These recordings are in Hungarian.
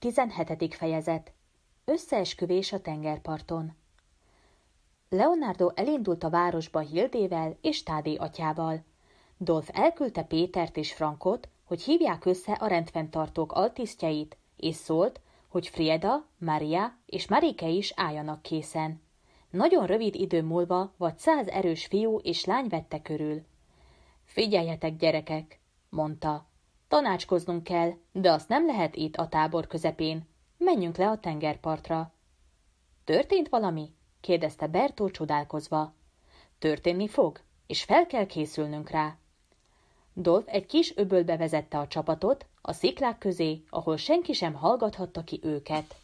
17. fejezet Összeesküvés a tengerparton Leonardo elindult a városba Hildével és Tádé atyával. Dolf elküldte Pétert és Frankot, hogy hívják össze a rendfenntartók altisztjeit, és szólt, hogy Frieda, Maria és Marike is álljanak készen. Nagyon rövid idő múlva vagy száz erős fiú és lány vette körül. Figyeljetek, gyerekek, mondta. Tanácskoznunk kell, de azt nem lehet itt a tábor közepén. Menjünk le a tengerpartra. Történt valami? kérdezte Bertó csodálkozva. Történni fog, és fel kell készülnünk rá. Dolf egy kis öbölbe vezette a csapatot, a sziklák közé, ahol senki sem hallgathatta ki őket.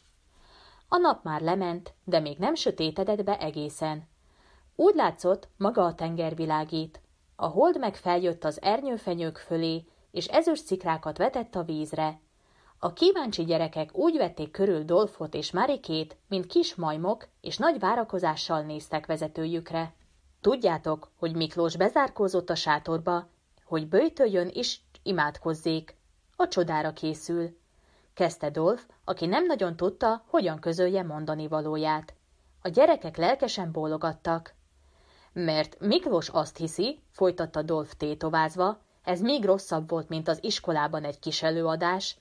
A nap már lement, de még nem sötétedett be egészen. Úgy látszott, maga a tenger világít. A hold meg feljött az ernyőfenyők fölé, és ezüst szikrákat vetett a vízre. A kíváncsi gyerekek úgy vették körül Dolfot és Marikét, mint kis majmok, és nagy várakozással néztek vezetőjükre. Tudjátok, hogy Miklós bezárkózott a sátorba, hogy bőjtöljön és imádkozzék. A csodára készül. Kezdte Dolf, aki nem nagyon tudta, hogyan közölje mondani valóját. A gyerekek lelkesen bólogattak. Mert Miklós azt hiszi, folytatta Dolf tétovázva, ez még rosszabb volt, mint az iskolában egy kis előadás,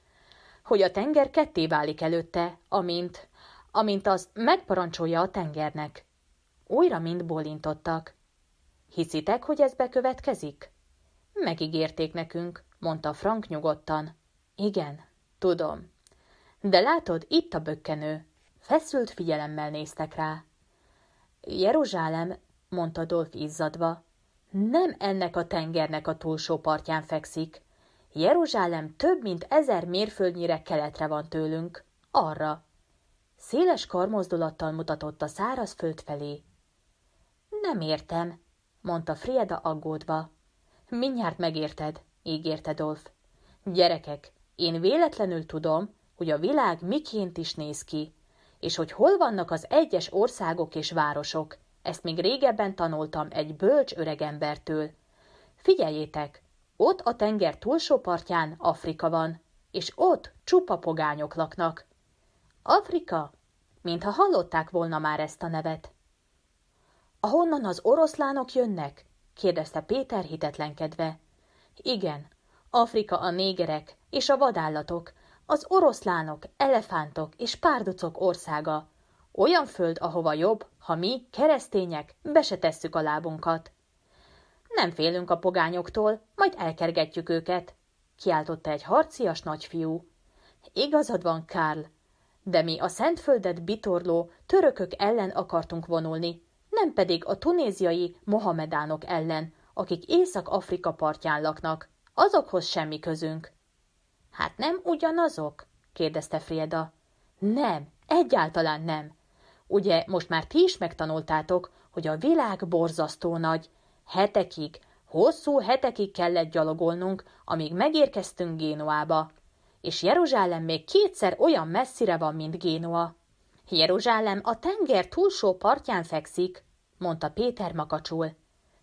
hogy a tenger ketté válik előtte, amint, amint az megparancsolja a tengernek. Újra mind bólintottak. Hiszitek, hogy ez bekövetkezik? Megígérték nekünk, mondta Frank nyugodtan. Igen, tudom. De látod, itt a bökkenő. Feszült figyelemmel néztek rá. Jeruzsálem, mondta Dolf izzadva, nem ennek a tengernek a túlsó partján fekszik. Jeruzsálem több mint ezer mérföldnyire keletre van tőlünk, arra. Széles karmozdulattal mutatott a száraz föld felé. Nem értem, mondta Frieda aggódva. Mindjárt megérted, ígérte Dolf. Gyerekek, én véletlenül tudom, hogy a világ miként is néz ki, és hogy hol vannak az egyes országok és városok. Ezt még régebben tanultam egy bölcs öregembertől. Figyeljétek, ott a tenger túlsó partján Afrika van, és ott csupa pogányok laknak. Afrika? Mintha hallották volna már ezt a nevet. Ahonnan az oroszlánok jönnek? kérdezte Péter hitetlenkedve. Igen, Afrika a négerek és a vadállatok, az oroszlánok, elefántok és párducok országa, olyan föld, ahova jobb, ha mi, keresztények, be se tesszük a lábunkat. Nem félünk a pogányoktól, majd elkergetjük őket, kiáltotta egy harcias nagyfiú. Igazad van, Karl, de mi a Szentföldet bitorló törökök ellen akartunk vonulni, nem pedig a tunéziai mohamedánok ellen, akik Észak-Afrika partján laknak. Azokhoz semmi közünk. Hát nem ugyanazok? kérdezte Frieda. Nem, egyáltalán nem. Ugye most már ti is megtanultátok, hogy a világ borzasztó nagy. Hetekig, hosszú hetekig kellett gyalogolnunk, amíg megérkeztünk Génoába. És Jeruzsálem még kétszer olyan messzire van, mint Génoa. Jeruzsálem a tenger túlsó partján fekszik, mondta Péter makacsul.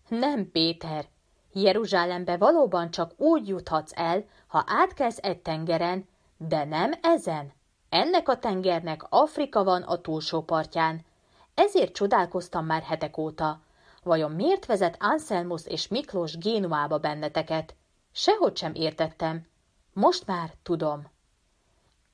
Nem, Péter, Jeruzsálembe valóban csak úgy juthatsz el, ha átkelsz egy tengeren, de nem ezen. Ennek a tengernek Afrika van a túlsó partján. Ezért csodálkoztam már hetek óta. Vajon miért vezet Anselmus és Miklós Génuába benneteket? Sehogy sem értettem. Most már tudom.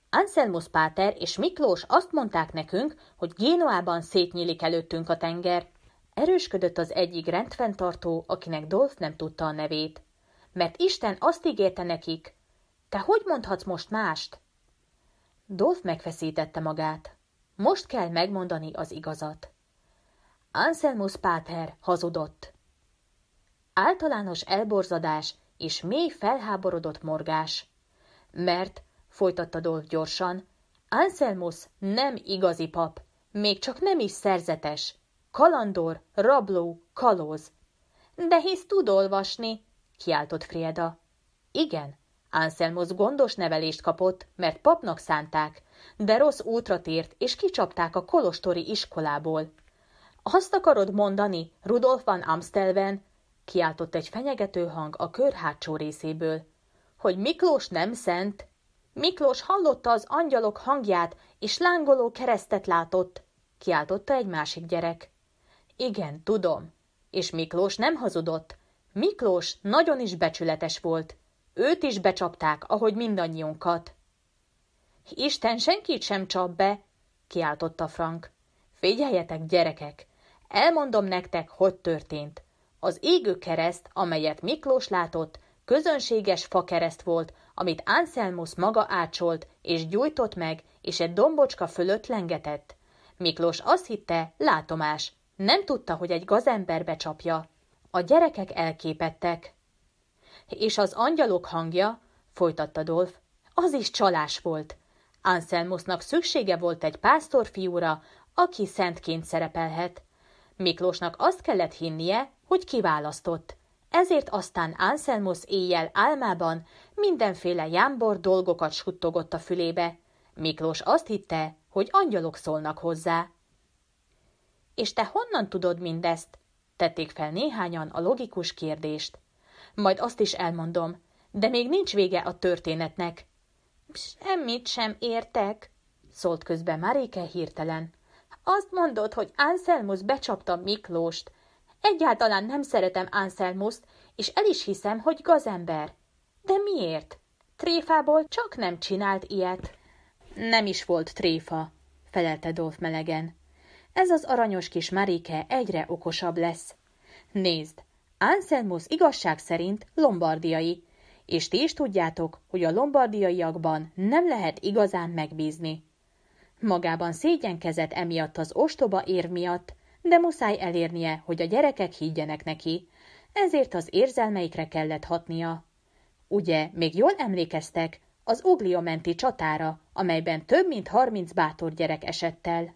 Anselmus Páter és Miklós azt mondták nekünk, hogy Génuában szétnyílik előttünk a tenger. Erősködött az egyik rendfenntartó, akinek Dolph nem tudta a nevét. Mert Isten azt ígérte nekik. Te hogy mondhatsz most mást? Dolph megfeszítette magát. Most kell megmondani az igazat. Anselmus Páter hazudott. Általános elborzadás és mély felháborodott morgás. Mert, folytatta Dolph gyorsan, Anselmus nem igazi pap, még csak nem is szerzetes. Kalandor, rabló, kalóz. De hisz tud olvasni, kiáltott Frieda. Igen, Anselmus gondos nevelést kapott, mert papnak szánták, de rossz útra tért, és kicsapták a kolostori iskolából. Azt akarod mondani, Rudolf van Amstelven, kiáltott egy fenyegető hang a kör hátsó részéből, hogy Miklós nem szent. Miklós hallotta az angyalok hangját, és lángoló keresztet látott, kiáltotta egy másik gyerek. Igen, tudom. És Miklós nem hazudott. Miklós nagyon is becsületes volt. Őt is becsapták, ahogy mindannyiunkat. Isten senkit sem csap be, kiáltotta Frank. Figyeljetek, gyerekek! Elmondom nektek, hogy történt. Az égő kereszt, amelyet Miklós látott, közönséges fakereszt volt, amit Anselmus maga ácsolt, és gyújtott meg, és egy dombocska fölött lengetett. Miklós azt hitte, látomás, nem tudta, hogy egy gazember becsapja. A gyerekek elképettek. És az angyalok hangja, folytatta Dolf, az is csalás volt. Anselmusnak szüksége volt egy pásztorfiúra, aki szentként szerepelhet. Miklósnak azt kellett hinnie, hogy kiválasztott. Ezért aztán Anselmus éjjel álmában mindenféle jámbor dolgokat suttogott a fülébe. Miklós azt hitte, hogy angyalok szólnak hozzá. És te honnan tudod mindezt? Tették fel néhányan a logikus kérdést majd azt is elmondom. De még nincs vége a történetnek. Semmit sem értek, szólt közben Maréke hirtelen. Azt mondod, hogy Anselmus becsapta Miklóst. Egyáltalán nem szeretem Anselmust, és el is hiszem, hogy gazember. De miért? Tréfából csak nem csinált ilyet. Nem is volt tréfa, felelte Dolf melegen. Ez az aranyos kis Maréke egyre okosabb lesz. Nézd, Anselmus igazság szerint lombardiai, és ti is tudjátok, hogy a lombardiaiakban nem lehet igazán megbízni. Magában szégyenkezett emiatt az ostoba ér miatt, de muszáj elérnie, hogy a gyerekek higgyenek neki, ezért az érzelmeikre kellett hatnia. Ugye, még jól emlékeztek az Ugliomenti csatára, amelyben több mint harminc bátor gyerek esett el.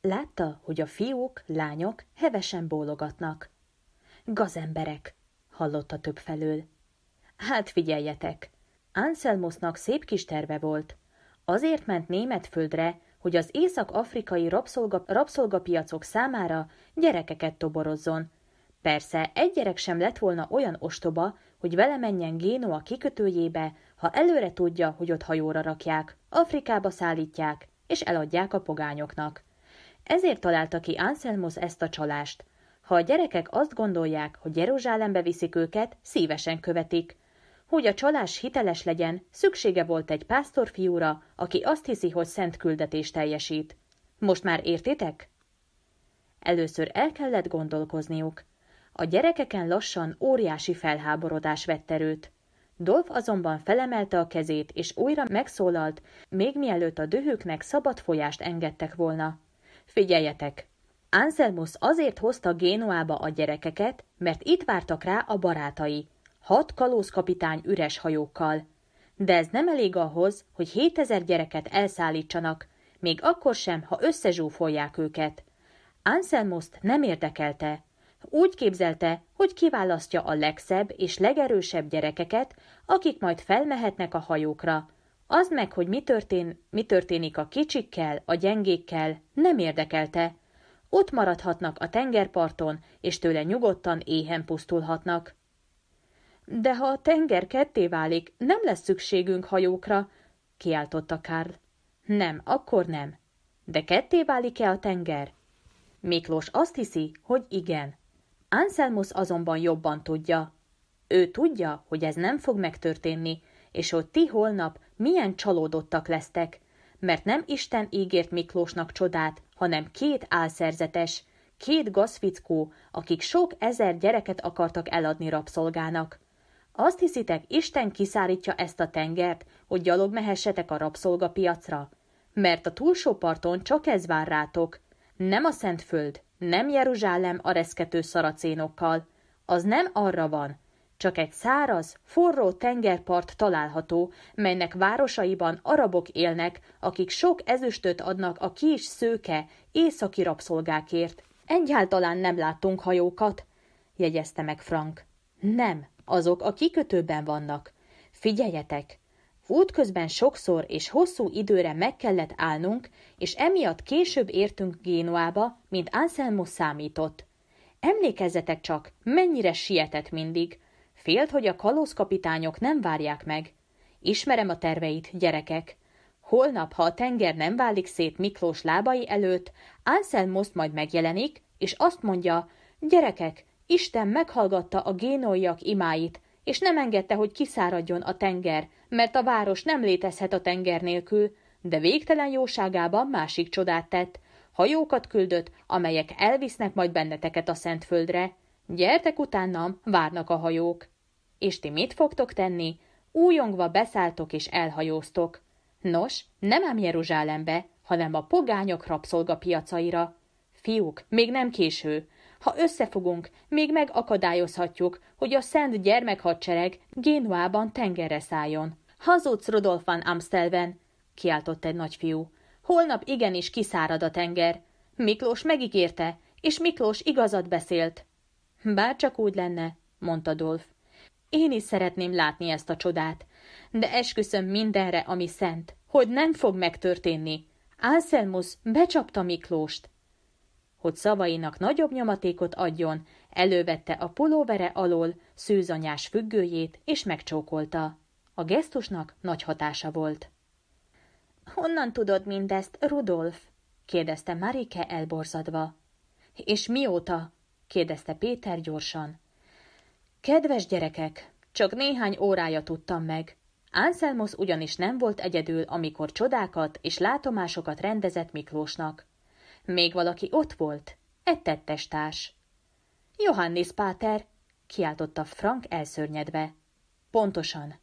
Látta, hogy a fiúk, lányok hevesen bólogatnak. Gazemberek, hallotta több felől. Hát figyeljetek! Anselmusnak szép kis terve volt. Azért ment német földre, hogy az észak-afrikai rabszolga, rabszolgapiacok számára gyerekeket toborozzon. Persze egy gyerek sem lett volna olyan ostoba, hogy vele menjen Génoa kikötőjébe, ha előre tudja, hogy ott hajóra rakják, Afrikába szállítják, és eladják a pogányoknak. Ezért találta ki Anselmus ezt a csalást – ha a gyerekek azt gondolják, hogy Jeruzsálembe viszik őket, szívesen követik. Hogy a csalás hiteles legyen, szüksége volt egy pásztorfiúra, aki azt hiszi, hogy szent küldetést teljesít. Most már értitek? Először el kellett gondolkozniuk. A gyerekeken lassan óriási felháborodás vett erőt. Dolf azonban felemelte a kezét, és újra megszólalt, még mielőtt a dühöknek szabad folyást engedtek volna. Figyeljetek, Anselmus azért hozta Génoába a gyerekeket, mert itt vártak rá a barátai, hat kalózkapitány üres hajókkal. De ez nem elég ahhoz, hogy 7000 gyereket elszállítsanak, még akkor sem, ha összezsúfolják őket. Anselmust nem érdekelte. Úgy képzelte, hogy kiválasztja a legszebb és legerősebb gyerekeket, akik majd felmehetnek a hajókra. Az meg, hogy mi, történ, mi történik a kicsikkel, a gyengékkel, nem érdekelte. Ott maradhatnak a tengerparton, és tőle nyugodtan éhen pusztulhatnak. De ha a tenger ketté válik, nem lesz szükségünk hajókra, kiáltotta Karl. Nem, akkor nem. De ketté válik-e a tenger? Miklós azt hiszi, hogy igen. Anselmus azonban jobban tudja. Ő tudja, hogy ez nem fog megtörténni, és hogy ti holnap milyen csalódottak lesztek, mert nem Isten ígért Miklósnak csodát, hanem két álszerzetes, két gazfickó, akik sok ezer gyereket akartak eladni rabszolgának. Azt hiszitek, Isten kiszárítja ezt a tengert, hogy gyalog mehessetek a rabszolgapiacra? Mert a túlsó parton csak ez vár rátok. Nem a Szentföld, nem Jeruzsálem a reszkető szaracénokkal. Az nem arra van, csak egy száraz, forró tengerpart található, melynek városaiban arabok élnek, akik sok ezüstöt adnak a kis szőke, északi rabszolgákért. Egyáltalán nem láttunk hajókat, jegyezte meg Frank. Nem, azok a kikötőben vannak. Figyeljetek! Útközben sokszor és hosszú időre meg kellett állnunk, és emiatt később értünk Génuába, mint Anselmo számított. Emlékezzetek csak, mennyire sietett mindig. Félt, hogy a kalózkapitányok nem várják meg. Ismerem a terveit, gyerekek. Holnap, ha a tenger nem válik szét Miklós lábai előtt, most majd megjelenik, és azt mondja, gyerekek, Isten meghallgatta a génoljak imáit, és nem engedte, hogy kiszáradjon a tenger, mert a város nem létezhet a tenger nélkül, de végtelen jóságában másik csodát tett. Hajókat küldött, amelyek elvisznek majd benneteket a Szentföldre. Gyertek utánam, várnak a hajók és ti mit fogtok tenni? Újongva beszálltok és elhajóztok. Nos, nem ám Jeruzsálembe, hanem a pogányok rabszolgapiacaira. Fiúk, még nem késő. Ha összefogunk, még megakadályozhatjuk, hogy a szent gyermekhadsereg Génuában tengerre szálljon. Hazudsz Rudolf van Amstelven, kiáltott egy nagyfiú. Holnap igenis kiszárad a tenger. Miklós megígérte, és Miklós igazat beszélt. Bár csak úgy lenne, mondta Dolf. Én is szeretném látni ezt a csodát, de esküszöm mindenre, ami szent, hogy nem fog megtörténni. Anselmus becsapta Miklóst. Hogy szavainak nagyobb nyomatékot adjon, elővette a pulóvere alól szűzanyás függőjét, és megcsókolta. A gesztusnak nagy hatása volt. Honnan tudod mindezt, Rudolf? kérdezte Marike elborzadva. És mióta? kérdezte Péter gyorsan. Kedves gyerekek, csak néhány órája tudtam meg. Anselmos ugyanis nem volt egyedül, amikor csodákat és látomásokat rendezett Miklósnak. Még valaki ott volt, egy társ. Johannis Páter, kiáltotta Frank elszörnyedve. Pontosan.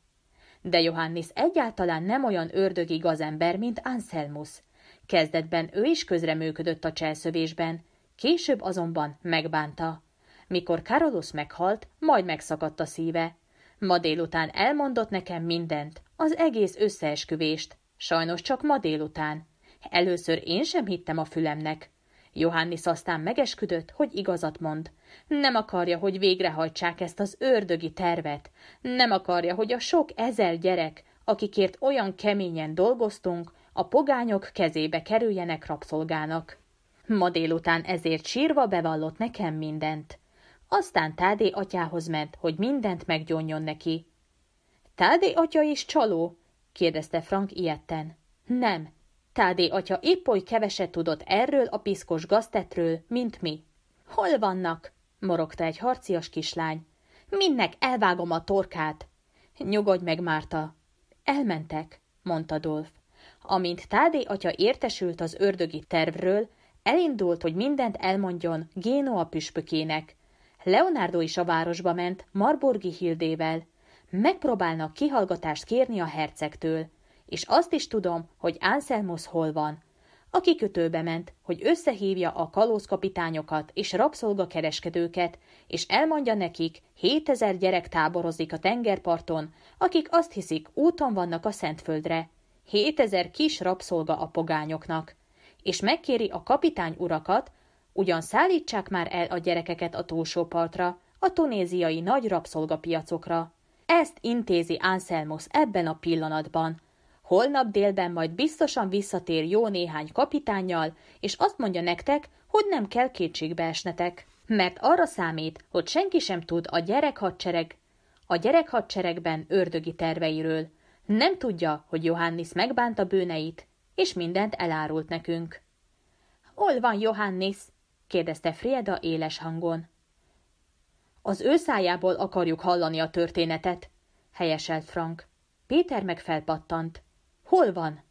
De Johannis egyáltalán nem olyan ördögi gazember, mint Anselmus. Kezdetben ő is közreműködött a cselszövésben, később azonban megbánta. Mikor Karolos meghalt, majd megszakadt a szíve. Ma délután elmondott nekem mindent, az egész összeesküvést. Sajnos csak ma délután. Először én sem hittem a fülemnek. Johannis aztán megesküdött, hogy igazat mond. Nem akarja, hogy végrehajtsák ezt az ördögi tervet. Nem akarja, hogy a sok ezer gyerek, akikért olyan keményen dolgoztunk, a pogányok kezébe kerüljenek rabszolgának. Ma délután ezért sírva bevallott nekem mindent. Aztán Tádé atyához ment, hogy mindent meggyónjon neki. Tádé atya is csaló? kérdezte Frank ilyetten. – Nem, Tádé atya épp oly keveset tudott erről a piszkos gaztetről, mint mi. Hol vannak? morogta egy harcias kislány. Mindnek elvágom a torkát. Nyugodj meg, Márta. Elmentek, mondta Dolf. Amint Tádé atya értesült az ördögi tervről, elindult, hogy mindent elmondjon Génoa püspökének, Leonardo is a városba ment Marborgi Hildével. Megpróbálnak kihallgatást kérni a hercegtől, és azt is tudom, hogy Anselmus hol van. A kikötőbe ment, hogy összehívja a kalózkapitányokat és rabszolgakereskedőket, és elmondja nekik, 7000 gyerek táborozik a tengerparton, akik azt hiszik, úton vannak a Szentföldre. 7000 kis rabszolga a pogányoknak. És megkéri a kapitány urakat, ugyan szállítsák már el a gyerekeket a túlsó partra, a tunéziai nagy rabszolgapiacokra. Ezt intézi Anselmos ebben a pillanatban. Holnap délben majd biztosan visszatér jó néhány kapitányjal, és azt mondja nektek, hogy nem kell kétségbe esnetek. Mert arra számít, hogy senki sem tud a gyerekhadsereg, a gyerekhadseregben ördögi terveiről. Nem tudja, hogy Johannis megbánta bőneit, és mindent elárult nekünk. Hol van Johannis? kérdezte Frieda éles hangon. Az ő szájából akarjuk hallani a történetet, helyeselt Frank. Péter meg felpattant. Hol van?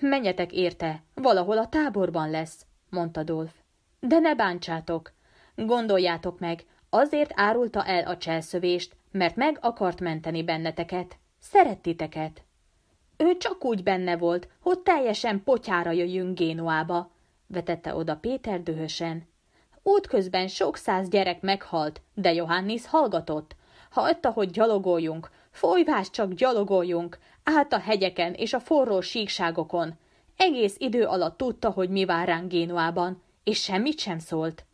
Menjetek érte, valahol a táborban lesz, mondta Dolf. De ne bántsátok. Gondoljátok meg, azért árulta el a cselszövést, mert meg akart menteni benneteket. Szerettiteket. Ő csak úgy benne volt, hogy teljesen potyára jöjjünk Génoába, vetette oda Péter dühösen. Útközben sok száz gyerek meghalt, de Johannis hallgatott. Hagyta, hogy gyalogoljunk, folyvás csak gyalogoljunk, állt a hegyeken és a forró síkságokon. Egész idő alatt tudta, hogy mi vár ránk Génuában, és semmit sem szólt.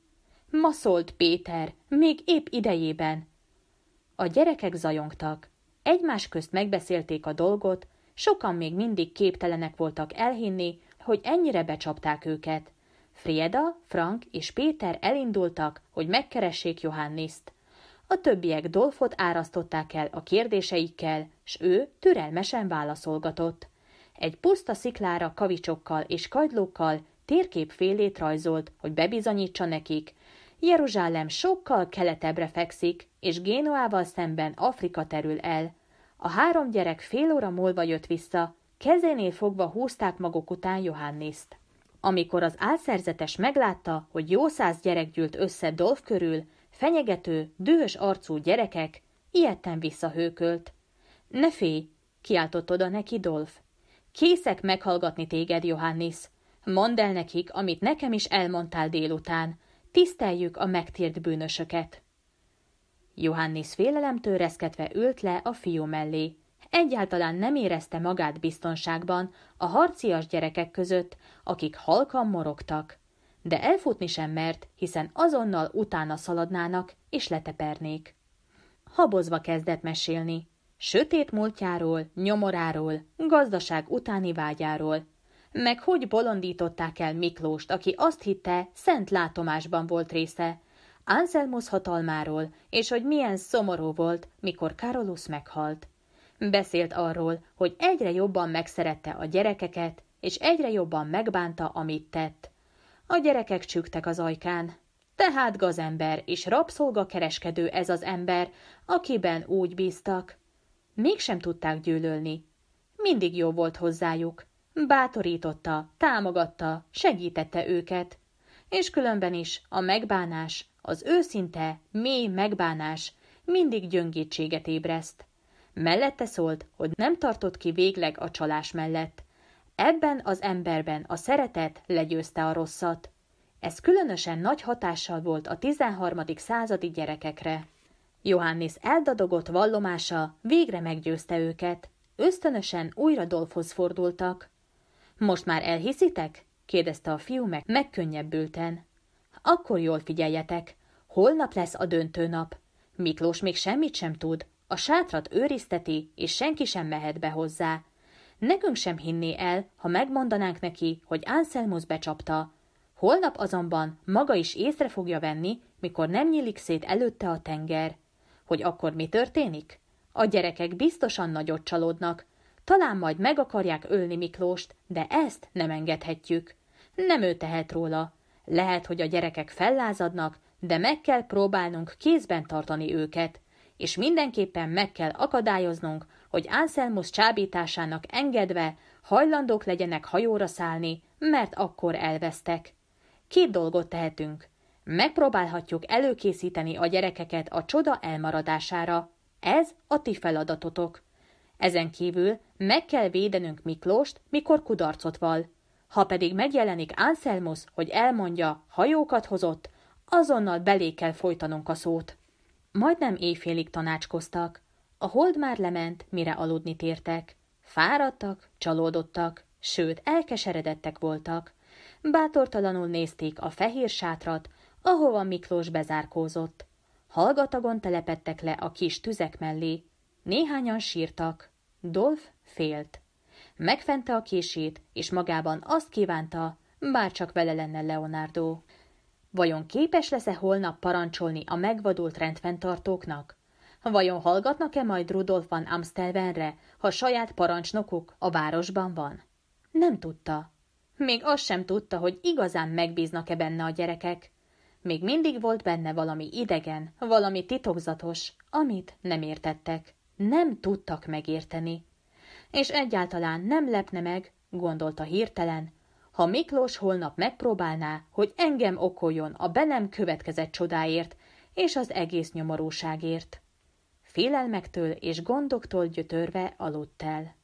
Ma szólt Péter, még épp idejében. A gyerekek zajongtak. Egymás közt megbeszélték a dolgot, sokan még mindig képtelenek voltak elhinni, hogy ennyire becsapták őket. Frieda, Frank és Péter elindultak, hogy megkeressék Johanniszt. A többiek Dolfot árasztották el a kérdéseikkel, s ő türelmesen válaszolgatott. Egy puszta sziklára kavicsokkal és kagylókkal térképfélét rajzolt, hogy bebizonyítsa nekik. Jeruzsálem sokkal keletebbre fekszik, és Génoával szemben Afrika terül el. A három gyerek fél óra múlva jött vissza, Kezénél fogva húzták maguk után Johanniszt. Amikor az álszerzetes meglátta, hogy jó száz gyerek gyűlt össze Dolf körül, fenyegető, dühös arcú gyerekek, ilyetten visszahőkölt. Ne félj, kiáltott oda neki Dolf. Készek meghallgatni téged, Johannis. Mondd el nekik, amit nekem is elmondtál délután. Tiszteljük a megtért bűnösöket. Johannis félelemtől reszketve ült le a fiú mellé egyáltalán nem érezte magát biztonságban a harcias gyerekek között, akik halkan morogtak. De elfutni sem mert, hiszen azonnal utána szaladnának és letepernék. Habozva kezdett mesélni. Sötét múltjáról, nyomoráról, gazdaság utáni vágyáról, meg hogy bolondították el Miklóst, aki azt hitte, szent látomásban volt része, Anselmus hatalmáról, és hogy milyen szomorú volt, mikor Karolus meghalt. Beszélt arról, hogy egyre jobban megszerette a gyerekeket, és egyre jobban megbánta, amit tett. A gyerekek csüktek az ajkán. Tehát gazember és rabszolga kereskedő ez az ember, akiben úgy bíztak. Mégsem tudták gyűlölni. Mindig jó volt hozzájuk. Bátorította, támogatta, segítette őket. És különben is a megbánás, az őszinte, mély megbánás mindig gyöngétséget ébreszt. Mellette szólt, hogy nem tartott ki végleg a csalás mellett. Ebben az emberben a szeretet legyőzte a rosszat. Ez különösen nagy hatással volt a 13. századi gyerekekre. Johannes eldadogott vallomása végre meggyőzte őket. Ösztönösen újra Dolfhoz fordultak. Most már elhiszitek? kérdezte a fiú meg megkönnyebbülten. Akkor jól figyeljetek. Holnap lesz a döntő nap. Miklós még semmit sem tud, a sátrat őrizteti, és senki sem mehet be hozzá. Nekünk sem hinné el, ha megmondanánk neki, hogy Anselmus becsapta. Holnap azonban maga is észre fogja venni, mikor nem nyílik szét előtte a tenger. Hogy akkor mi történik? A gyerekek biztosan nagyot csalódnak. Talán majd meg akarják ölni Miklóst, de ezt nem engedhetjük. Nem ő tehet róla. Lehet, hogy a gyerekek fellázadnak, de meg kell próbálnunk kézben tartani őket és mindenképpen meg kell akadályoznunk, hogy Anselmus csábításának engedve hajlandók legyenek hajóra szállni, mert akkor elvesztek. Két dolgot tehetünk. Megpróbálhatjuk előkészíteni a gyerekeket a csoda elmaradására. Ez a ti feladatotok. Ezen kívül meg kell védenünk Miklóst, mikor kudarcot val. Ha pedig megjelenik Anselmus, hogy elmondja, hajókat hozott, azonnal belé kell folytanunk a szót. Majdnem éjfélig tanácskoztak. A hold már lement, mire aludni tértek. Fáradtak, csalódottak, sőt, elkeseredettek voltak. Bátortalanul nézték a fehér sátrat, ahova Miklós bezárkózott. Hallgatagon telepettek le a kis tüzek mellé. Néhányan sírtak. Dolf félt. Megfente a kését, és magában azt kívánta, bárcsak vele lenne Leonardo. Vajon képes lesz-e holnap parancsolni a megvadult rendfenntartóknak? Vajon hallgatnak-e majd Rudolf van Amstelvenre, ha saját parancsnokuk a városban van? Nem tudta. Még azt sem tudta, hogy igazán megbíznak-e benne a gyerekek. Még mindig volt benne valami idegen, valami titokzatos, amit nem értettek, nem tudtak megérteni. És egyáltalán nem lepne meg, gondolta hirtelen, ha Miklós holnap megpróbálná, hogy engem okoljon a be nem következett csodáért és az egész nyomorúságért. Félelmektől és gondoktól gyötörve aludt el.